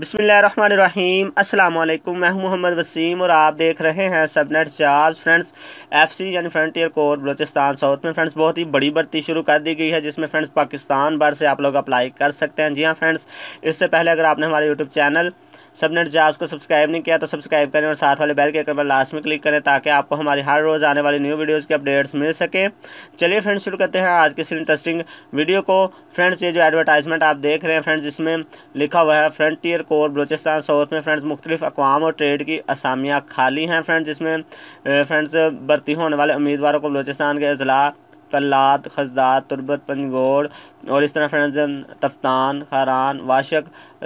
बसमीम अल्लाम मैं हूं मोहम्मद वसीम और आप देख रहे हैं सबनेट चार्ज फ्रेंड्स एफसी यानी फ्रंटियर कोर बलोचिस्तान साउथ में फ्रेंड्स बहुत ही बड़ी भर्ती शुरू कर दी गई है जिसमें फ्रेंड्स पाकिस्तान भर से आप लोग अप्लाई कर सकते हैं जी हाँ फ्रेंड्स इससे पहले अगर आपने हमारे यूट्यूब चैनल सबने जो उसको सब्सक्राइब नहीं किया तो सब्सक्राइब करें और साथ वाले बेल के आइकन पर लास्ट में क्लिक करें ताकि आपको हमारी हर रोज़ आने वाली न्यू वीडियोज़ की अपडेट्स मिल सके चलिए फ्रेंड्स शुरू करते हैं आज की इस इंटरेस्टिंग वीडियो को फ्रेंड्स ये जो एडवर्टाइजमेंट आप देख रहे हैं फ्रेंड्स इसमें लिखा हुआ है फ्रंटियर कोर बलोचिस्तान साउथ में फ्रेंड्स मुख्तलिफ अकवाम और ट्रेड की असामियाँ खाली हैं फ्रेंड्स इसमें फ्रेंड्स भर्ती होने वाले उम्मीदवारों को बलोचिस्तान के अजला कल्लात खजदात तुरबत पंजगोड़ और इस तरह फ्रेंड्स तफ्तान खरान वाशक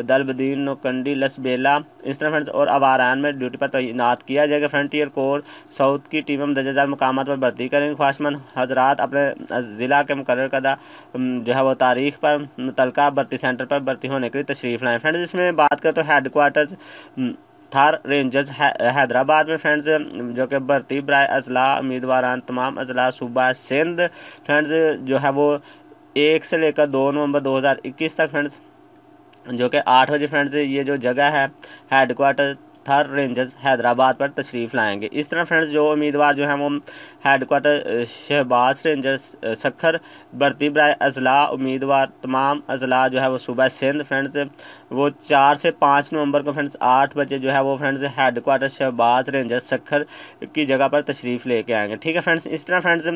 दलबदीन नोकंडी लसबेला इस तरह फ्रेंड्स और अबारान में ड्यूटी पर तैनात किया जाएगा फ्रंटियर कोर साउथ की टीम हम दर्जादार मकाम पर भर्ती करेंगे ख्वाहिशमंद हजरात अपने ज़िला के मुकर कदा जो है वो तारीख पर मुतल भर्ती सेंटर पर भर्ती होने के लिए तशरीफ़ लाएँ फ्रेंड्स इसमें बात करें तो हेड थार रेंजर्स हैदराबाद में फ्रेंड्स जो कि भर्ती ब्राय अजला उम्मीदवार तमाम अजला सूबा सिंध फ्रेंड्स जो है वो एक से लेकर दो नवंबर 2021 तक फ्रेंड्स जो कि आठ बजे फ्रेंड्स ये जो जगह है head quarter Thar rangers Hyderabad पर तशरीफ़ लाएंगे इस तरह फ्रेंड्स जो उम्मीदवार जो हैं वो head quarter Shahbaz rangers Sukkur बरती ब्राय अजला उम्मीदवार तमाम अजला जो है वो सुबह सिंध फ्रेंड्स वो चार से पाँच नवंबर को फ्रेंड्स आठ बजे जो है वो friends head quarter Shahbaz ranger Sukkur की जगह पर तशरीफ़ लेके आएंगे ठीक है फ्रेंड्स इस तरह friends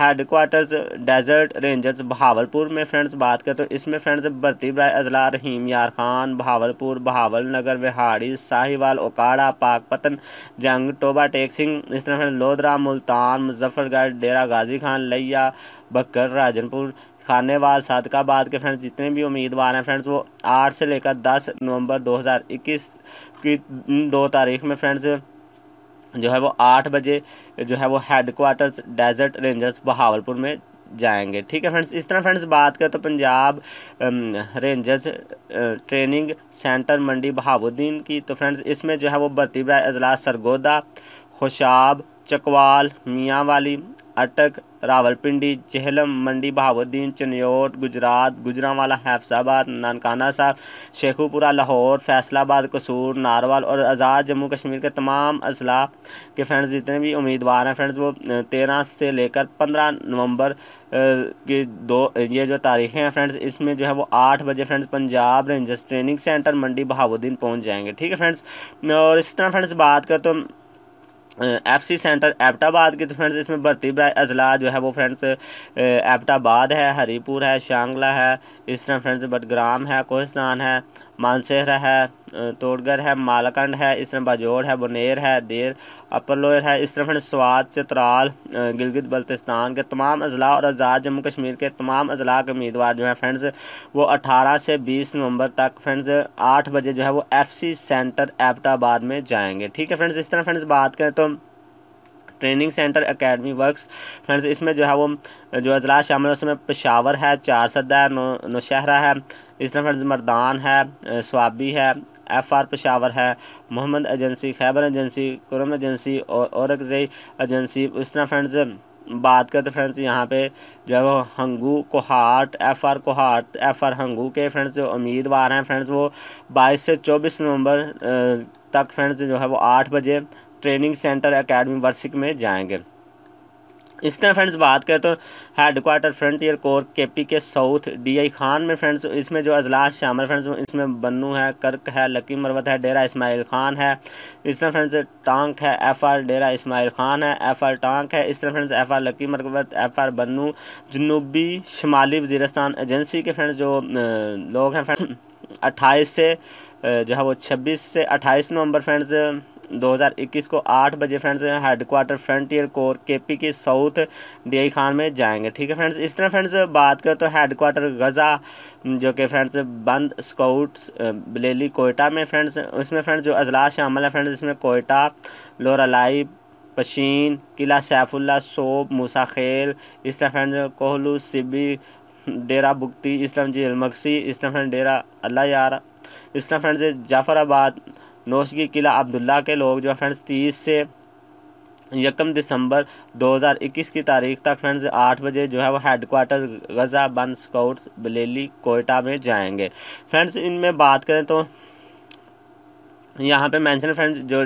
head quarters desert rangers Bahawalpur में फ्रेंड्स बात करें तो इसमें फ्रेंड्स बरती ब्राय अजला रहीम यार खान बहावलपुर बहावल नगर विहाड़ी साहिवाल ओकाड़ा पाकपतन जंग टोबा टेक सिंह इस तरह फ्रेंड्स लोधरा मुल्तान मुजफ्फरगढ़ डेरा गाजी खान लैया बकर राजनपुर खानेवाल सादकाबाद के फ्रेंड्स जितने भी उम्मीदवार हैं फ्रेंड्स वो आठ से लेकर दस नवंबर 2021 की दो तारीख में फ्रेंड्स जो है वो आठ बजे जो है वो हेडकोार्टर्स डेजर्ट रेंजर्स बहावलपुर में जाएंगे ठीक है फ्रेंड्स इस तरह फ्रेंड्स बात करें तो Punjab rangers training centre Mandi Bahauddin की तो फ्रेंड्स इसमें जो है वो बरतीबरा अजलास सरगोदा खुशाब चकवाल मियाँ वाली अटक रावलपिंडी जेहलम मंडी बहावुद्दीन चनयोट गुजरात गुजरावाला हैफसाबाद नानकाना साहब शेखुपुरा लाहौर फैसलाबाद कसूर नारवाल और आज़ाद जम्मू कश्मीर के तमाम अजला के फ्रेंड्स जितने भी उम्मीदवार हैं फ्रेंड्स वो तेरह से लेकर पंद्रह नवंबर की दो ये जो तारीखें हैं फ्रेंड्स इसमें जो है वो आठ बजे friends Punjab rangers training centre Mandi Bahauddin पहुँच जाएंगे ठीक है फ्रेंड्स और इस तरह फ्रेंड्स बात कर तो एफ सी सेंटर एबटाबाद की तो फ्रेंड्स इसमें भर्ती अजला जो है वो फ्रेंड्स एबटाबाद है हरीपुर है शांगला है इस तरह फ्रेंड्स बटग्राम है कोहिस्तान है मानसेहरा है तोड़गढ़ है मालकंड है इस तरह बाजोड़ है बुनेर है देर अपर लोयर है इस फ्रेंड स्वाद चित्राल गिलगित बल्तिस्तान के तमाम अजला और आज़ाद जम्मू कश्मीर के तमाम अजला के उम्मीदवार जो हैं फ्रेंड्स वो अठारह से बीस नवंबर तक फ्रेंड्स आठ बजे जो है वो एफ सी सेंटर एबटाबाद में जाएंगे ठीक है फ्रेंड्स इस तरह फ्रेंड्स बात करें तो training centre academy works friends इसमें जो है वो जो अजला शामिल है उसमें पेशावर है चार सदा है नौशहरा है इस तरह फ्रेंड्स मर्दान है स्वाबी है एफ आर पेशावर है Mohammad agency Khyber agency Kurram agency और औरकजई एजेंसी इस तरह फ्रेंड्स बात करें तो फ्रेंड्स यहाँ पे जो है वो Hangu Kohat F R Kohat F R Hangu के फ्रेंड्स जो उम्मीदवार हैं फ्रेंड्स वो 22 से 24 नवंबर तक फ्रेंड्स जो है वो आठ बजे ट्रेनिंग सेंटर एकेडमी वर्सिक में जाएंगे इस तरह फ्रेंड्स बात करें तो head quarter frontier corps K P K south D I Khan में फ्रेंड्स इसमें जो अजलास शामिल फ्रेंड्स इसमें बन्नू है कर्क है लकी मरवत है डेरा इसमाइल खान है इस तरह फ्रेंड्स टांक है एफ आर डेरा इसमाइल खान है एफ आर टांक है इस तरह friends F R Lakki Marwat F R Bannu जनूबी शुमाली वजीरस्तान एजेंसी के फ्रेंड्स जो लोग हैं फ्रेंड्स अट्ठाईस से जो है वो छब्बीस से अट्ठाईस नवंबर फ्रेंड्स 2021 को आठ बजे friends head frontier corps KP के साउथ डी खान में जाएंगे ठीक है फ्रेंड्स इस तरह फ्रेंड्स बात करें तो हेड गज़ा जो कि फ्रेंड्स बंद स्काउट्स बलेली कोयटा में फ्रेंड्स उसमें फ्रेंड्स जो अजला शामिल है फ्रेंड्स इसमें कोयटा लोरालाई पशीन किला सैफुल्ला सोब मूसा खेल इस तरह फ्रेंड्स कोहलू सिबी डेरा बुगती इस्लाम जी इस इस्लाम फ्रेंड डेरा अल्लाह यार तरह फ्रेंड्स जाफराबाद नौशगी किला अब्दुल्ला के लोग जो है फ्रेंड्स तीस से यकम दिसंबर 2021 की तारीख तक फ्रेंड्स आठ बजे जो है वो हेड क्वार्टर गजा बन स्काउट बलेली कोयटा में जाएंगे फ्रेंड्स इनमें बात करें तो यहाँ पे मेंशन फ्रेंड्स जो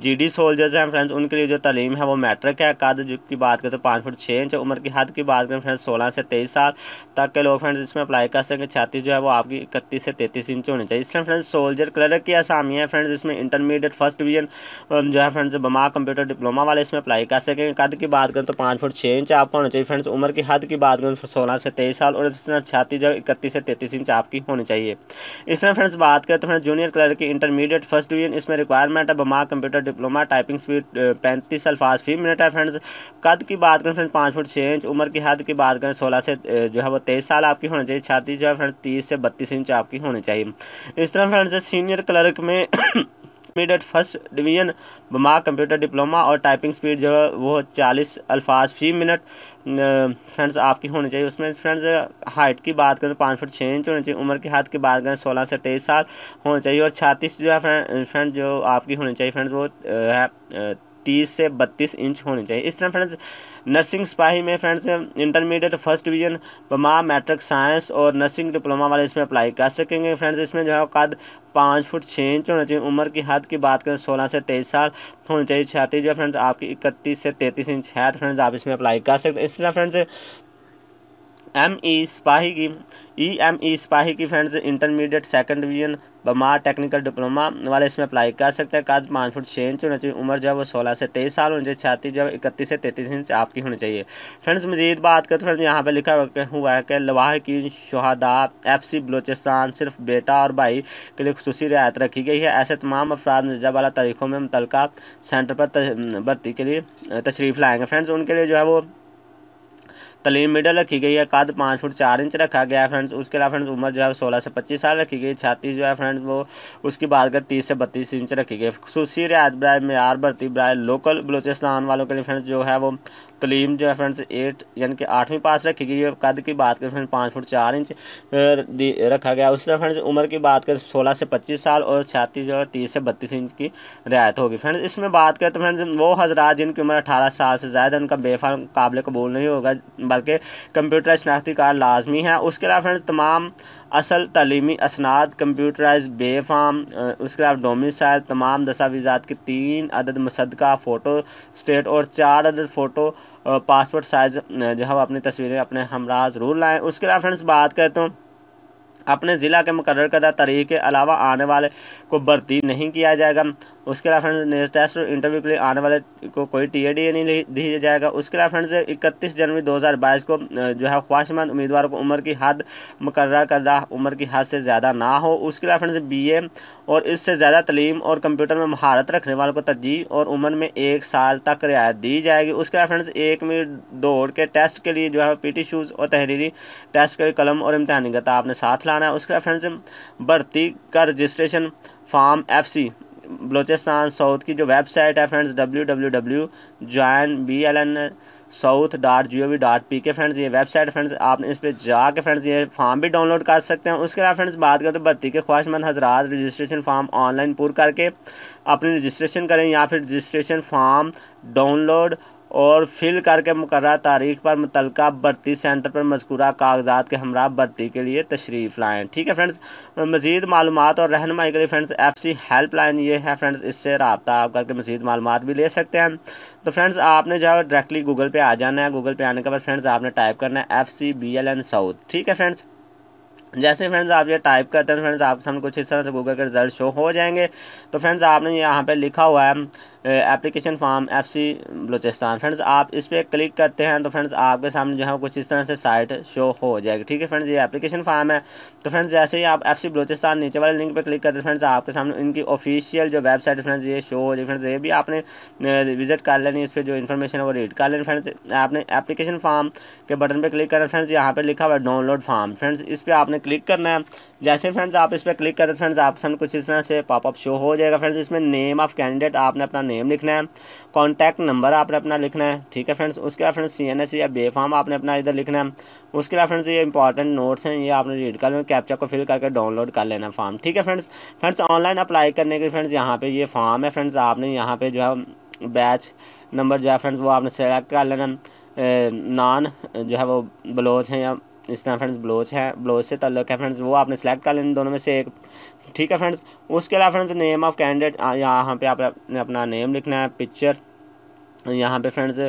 जीडी सोल्जर्स हैं फ्रेंड्स उनके लिए जो तलीम है वो मैट्रिक है कद की बात करें तो पाँच फुट छः इंच उम्र की हद की बात करें फ्रेंड्स सोलह से तेईस साल तक के लोग फ्रेंड्स इसमें अप्लाई कर सकें छाती जो है वो आपकी इकतीस से तैतीस इंच होनी चाहिए इसमें फ्रेंड्स सोल्जर क्लर्क की आसामियाँ है फ्रेंड्स इसमें इंटरमीडिएट फर्स्ट डिवीजन जो है फ्रेंड्स बमा कंप्यूटर डिप्लोमा वाले इसमें अप्लाई कर सकें कद की बात करें तो पाँच फुट छः इंच आपको होना चाहिए फ्रेंड्स उम्र की हद की बात करें तो सोलह से तेईस साल और इसमें छाती जो है इकतीस से तैतीस इंच आपकी होनी चाहिए इसमें फ्रेंड्स बात करें तो फ्रेंड्स जूनियर क्लर्क की इंटरमीडिएट फर्स्ट फर्स्ट डिवीजन इसमें रिक्वायरमेंट है बमा कंप्यूटर डिप्लोमा टाइपिंग स्पीड पैंतीस अल्फाज फी मिनट है फ्रेंड्स कद की बात करें फ्रेंड्स पाँच फुट छः इंच उम्र की हद की बात करें सोलह से जो है वो तेईस साल आपकी होनी चाहिए छाती जो है फ्रेंड्स तीस से बत्तीस इंच आपकी होनी चाहिए इस तरह फ्रेंड्स सीनियर क्लर्क में स्पीड एट फर्स्ट डिवीजन बमा कंप्यूटर डिप्लोमा और टाइपिंग स्पीड जो है वो चालीस अल्फाज फी मिनट फ्रेंड्स आपकी होनी चाहिए उसमें फ्रेंड्स हाइट की बात करें तो पाँच फुट छः इंच होनी चाहिए उम्र की हाथ की बात करें सोलह से तेईस साल होना चाहिए और छत्तीस जो है फ्रेंड जो आपकी होनी चाहिए फ्रेंड्स वो है तीस से बत्तीस इंच होनी चाहिए इस तरह फ्रेंड्स नर्सिंग सिपाही में फ्रेंड्स इंटरमीडिएट फर्स्ट डिवीजन पमा मैट्रिक साइंस और नर्सिंग डिप्लोमा वाले इसमें अप्लाई कर सकेंगे फ्रेंड्स इसमें जो है कद पाँच फुट छः इंच होना चाहिए उम्र की हद की बात करें सोलह से तेईस साल होनी चाहिए छाती जो है फ्रेंड्स आपकी इकतीस से तैंतीस इंच है तो फ्रेंड्स आप इसमें अप्लाई कर सकते हैं इस तरह फ्रेंड्स एम ई सिपाही की ई एम ई सिपाही की फ्रेंड्स इंटरमीडिएट सेकंड डिवीजन बमार टेक्निकल डिप्लोमा वाले इसमें अप्लाई कर सकते हैं कद पाँच फुट छः इंच होना चाहिए उम्र जो है वो सोलह से तेईस साल होनी चाहिए छाती जो है इकतीस से तैतीस इंच आपकी होनी चाहिए फ्रेंड्स मजीद बात करें तो फ्रेंड्स यहाँ पर लिखा हुआ है कि लवाह की शहदा एफ सी बलोचिस्तान सिर्फ बेटा और भाई के लिए खसूसी रियायत रखी गई है ऐसे तमाम अफराद मिर्जा वाला तारीखों में मुतलका सेंटर पर भर्ती के लिए तशरीफ़ लाएंगे फ्रेंड्स उनके लिए जो है वो तलीम मिडल रखी गई है कद पाँच फुट चार इंच रखा गया है फ्रेंड्स उसके अलावा फ्रेंड्स उम्र जो है सोलह से पच्चीस साल रखी गई छाती जो है फ्रेंड्स वो उसकी बात कर तीस से बत्तीस इंच रखी गई खूसी रियायत ब्राय मैार भर्ती ब्राय लोकल बलोचिस्तान वालों के लिए फ्रेंड्स जो है वो तलीम जो है फ्रेंड्स एट यानी कि आठवीं पास रखी गई है कद की बात करें फ्रेंड पाँच फुट चार इंच रखा गया उस तरह फ्रेंड्स उम्र की बात करें सोलह से पच्चीस साल और छाती जो है तीस से बत्तीस इंच की रियायत होगी फ्रेंड्स इसमें बात करें तो फ्रेंड्स वो हजरात जिनकी उम्र अठारह साल से ज़्यादा उनका बेफा काबिल कबूल नहीं होगा बल्कि कंप्यूटर शनाख्ती कार्ड लाजमी है उसके अलावा फ्रेंड्स तमाम असल तलीमी असनाद कंप्यूटराइज बेफाम उसके अलावा डोमिसाइल तमाम दस्तावेजा के तीन अदद मुसदा फ़ोटो स्टेट और चार अदद फ़ोटो पासपोर्ट साइज़ जो है अपनी तस्वीरें अपने हमरा ज़रूर लाएँ उसके अलावा फ्रेंड्स बात करें तो अपने ज़िला के मुकर करदा तरीके के अलावा आने वाले को भर्ती नहीं किया जाएगा उसके अलावा फ्रेंड्स टेस्ट और इंटरव्यू के लिए आने वाले को कोई टी ए नहीं दिया जाएगा उसके अलावा फ्रेंड्स इकतीस जनवरी 2022 को जो है ख्वाहिशमंद उम्मीदवार को उम्र की हद मुकर करदा उम्र की हद से ज़्यादा ना हो उसके अलावा फ्रेंड्स बी ए और इससे ज़्यादा तलीम और कंप्यूटर में महारत रखने वालों को तरजीह और उम्र में एक साल तक रियायत दी जाएगी उसके अलावा फ्रेंड्स एक मिनट दौड़ के टेस्ट के लिए जो है पी टी शूज़ और तहरीरी टेस्ट के कलम और इम्तहानी गता आपने साथ लाना है उसके अलावा फ्रेंड्स भर्ती का registration form F C Balochistan south की जो वेबसाइट है friends W W W join B L N south dot G O V dot P K friends ये वेबसाइट फ्रेंड्स आप इस पर जाके फ्रेंड्स ये फॉर्म भी डाउनलोड कर सकते हैं उसके अलावा फ्रेंड्स बात करें तो बत्ती के ख्वाहिशमंद हजरात रजिस्ट्रेशन फॉर्म ऑनलाइन पूर करके अपनी रजिस्ट्रेशन करें या फिर रजिस्ट्रेशन फॉर्म डाउनलोड और फिल करके मुकर तारीख पर मुतलका भर्ती सेंटर पर मजकूरा कागजात के हमरा भर्ती के लिए तशरीफ़ लाएँ ठीक है फ्रेंड्स मज़ीद मालूम और रहनमाई के लिए friends F C help line ये है फ्रेंड्स इससे रबता आप करके मज़ीद मालूम भी ले सकते हैं तो फ्रेंड्स आपने जो है डायरेक्टली गूगल पे आ जाना है गूगल पे आने के बाद फ्रेंड्स आपने टाइप करना है F C B L N south ठीक है फ्रेंड्स जैसे फ्रेंड्स आप ये टाइप करते हैं तो फ्रेंड्स आपके सामने कुछ इस तरह से गूगल के रिजल्ट शो हो जाएंगे तो फ्रेंड्स आपने यहाँ पे लिखा हुआ है application form F C Balochistan friends आप इस पर क्लिक करते हैं तो फ्रेंड्स आपके सामने जो है कुछ इस तरह से साइट शो हो जाएगी ठीक है फ्रेंड्स ये एप्लीकेशन फॉर्म है तो फ्रेंड्स जैसे ही आप एफ सी बलोचिस्तान नीचे वाले लिंक पर क्लिक करते हैं फ्रेंड्स आपके सामने इनकी ऑफिशियल जो वेबसाइट फ्रेंड्स ये शो हो जाए फ्रेंड्स ये भी आपने विजिट कर लेनी इस पर जो इन्फॉर्मेशन है वो रीड कर लेनी फ्रेंड्स आपने एप्लीकेशन फॉर्म के बटन पर क्लिक करना फ्रेंड्स यहाँ पर लिखा हुआ है डाउनलोड फॉर्म फ्रेंड्स इस पर आपने क्लिक करना है जैसे फ्रेंड्स आप इस पर क्लिक करते हैं फ्रेंड्स आपके सामने कुछ इस तरह से पॉपअप शो हो जाएगा फ्रेंड्स इसमें नेम ऑफ कैंडिडेट आपने अपना नेम लिखना है कॉन्टैक्ट नंबर आपने अपना लिखना है ठीक है फ्रेंड्स उसके बाद फ्रेंड्स सी एन एस या बे फॉर्म आपने अपना इधर लिखना है उसके बाद फ्रेंड्स ये इंपॉर्टेंट नोट्स हैं ये आपने रीड कर लेना कैप्चा को फिल करके डाउनलोड कर लेना फॉर्म ठीक है फ्रेंड्स फ्रेंड्स ऑनलाइन अप्लाई करने के फ्रेंड्स यहाँ पे ये फॉर्म है फ्रेंड्स आपने यहाँ पर जो है बैच नंबर जो है फ्रेंड्स वो आपने सेलेक्ट कर लेना नॉन जो है वो ब्लाउज हैं या इस तरह फ्रेंड्स ब्लोच है ब्लोच से तल्लक है फ्रेंड्स वो आपने सेलेक्ट कर लेने दोनों में से एक ठीक है फ्रेंड्स उसके अलावा फ्रेंड्स नेम ऑफ कैंडिडेट यहाँ पे आपने अपना नेम लिखना है पिक्चर यहाँ पे फ्रेंड्स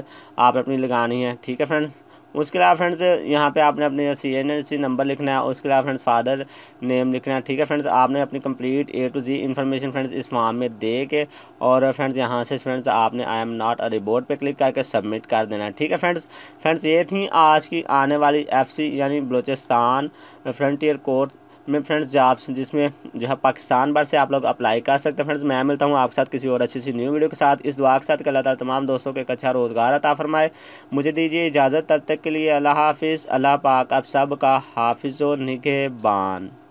आप अपनी लगानी है ठीक है फ्रेंड्स उसके अलावा फ्रेंड्स यहाँ पे आपने अपने सी एन सी नंबर लिखना है उसके अलावा फ्रेंड्स फादर नेम लिखना है ठीक है फ्रेंड्स आपने अपनी complete A to Z information friends इस फॉर्म में दे के और फ्रेंड्स यहाँ से फ्रेंड्स आपने I am not a robot पर क्लिक करके सबमिट कर देना है ठीक है फ्रेंड्स फ्रेंड्स ये थी आज की आने वाली एफ यानी बलोचिस्तान फ्रंटियर कोर्ट में फ्रेंड्स जो आप जिसमें जो है पाकिस्तान भर से आप लोग अप्लाई कर सकते हैं फ्रेंड्स मैं मिलता हूँ आपके साथ किसी और अच्छी सी न्यू वीडियो के साथ इस दुआ के साथ कहलाता तमाम दोस्तों के एक अच्छा रोज़गार अता फरमाए मुझे दीजिए इजाज़त तब तक के लिए अल्लाह हाफिज़ अल्लाह पाक आप सब का निगे बान